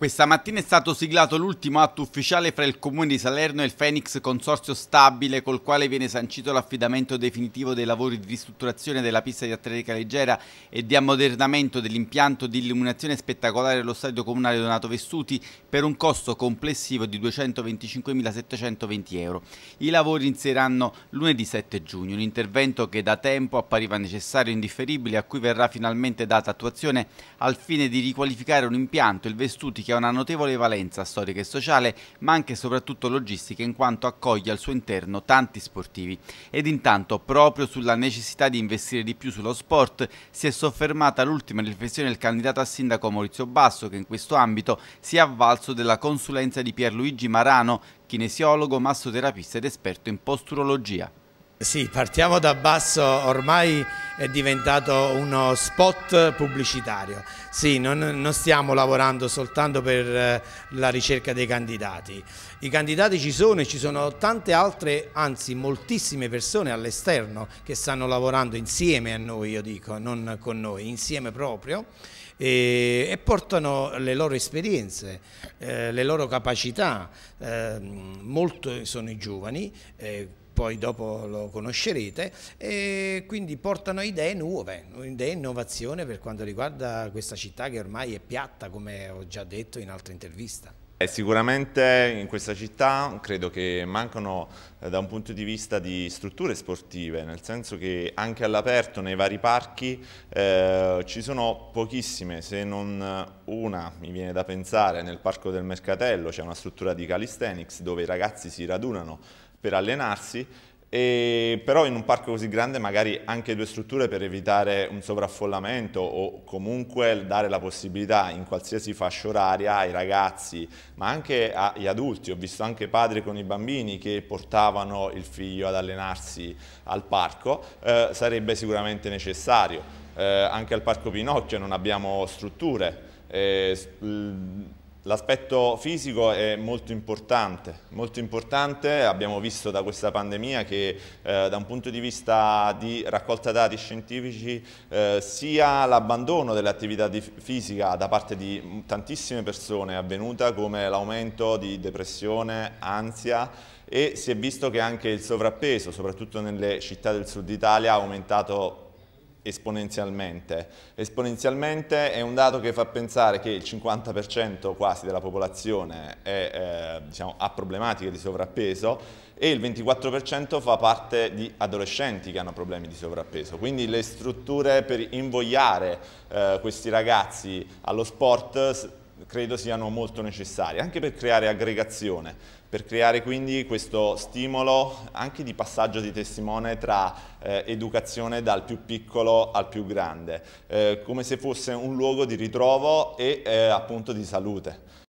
Questa mattina è stato siglato l'ultimo atto ufficiale fra il Comune di Salerno e il Phoenix Consorzio Stabile col quale viene sancito l'affidamento definitivo dei lavori di ristrutturazione della pista di atletica leggera e di ammodernamento dell'impianto di illuminazione spettacolare dello stadio comunale Donato Vessuti per un costo complessivo di 225.720 euro. I lavori inizieranno lunedì 7 giugno, un intervento che da tempo appariva necessario e indifferibile a cui verrà finalmente data attuazione al fine di riqualificare un impianto, il Vessuti, che ha una notevole valenza storica e sociale, ma anche e soprattutto logistica in quanto accoglie al suo interno tanti sportivi. Ed intanto, proprio sulla necessità di investire di più sullo sport, si è soffermata l'ultima riflessione del candidato a sindaco Maurizio Basso, che in questo ambito si è avvalso della consulenza di Pierluigi Marano, kinesiologo, massoterapista ed esperto in posturologia. Sì, partiamo da basso, ormai è diventato uno spot pubblicitario. Sì, non, non stiamo lavorando soltanto per eh, la ricerca dei candidati. I candidati ci sono e ci sono tante altre, anzi moltissime persone all'esterno che stanno lavorando insieme a noi, io dico, non con noi, insieme proprio e, portano le loro esperienze, eh, le loro capacità. Eh, molto sono i giovani. Eh, poi dopo lo conoscerete, e quindi portano idee nuove, idee innovazione per quanto riguarda questa città che ormai è piatta, come ho già detto in altre interviste. Sicuramente in questa città credo che mancano eh, da un punto di vista di strutture sportive, nel senso che anche all'aperto nei vari parchi eh, ci sono pochissime, se non una, mi viene da pensare, nel parco del Mercatello c'è una struttura di calisthenics dove i ragazzi si radunano per allenarsi, e, però in un parco così grande magari anche due strutture per evitare un sovraffollamento o comunque dare la possibilità in qualsiasi fascia oraria ai ragazzi ma anche agli adulti, ho visto anche padri con i bambini che portavano il figlio ad allenarsi al parco, eh, sarebbe sicuramente necessario. Eh, anche al parco Pinocchio non abbiamo strutture. Eh, L'aspetto fisico è molto importante, molto importante, abbiamo visto da questa pandemia che eh, da un punto di vista di raccolta dati scientifici eh, sia l'abbandono dell'attività fisica da parte di tantissime persone è avvenuta come l'aumento di depressione, ansia e si è visto che anche il sovrappeso, soprattutto nelle città del sud Italia, è aumentato esponenzialmente. Esponenzialmente è un dato che fa pensare che il 50% quasi della popolazione è, eh, diciamo, ha problematiche di sovrappeso e il 24% fa parte di adolescenti che hanno problemi di sovrappeso. Quindi le strutture per invogliare eh, questi ragazzi allo sport credo siano molto necessarie, anche per creare aggregazione, per creare quindi questo stimolo anche di passaggio di testimone tra eh, educazione dal più piccolo al più grande, eh, come se fosse un luogo di ritrovo e eh, appunto di salute.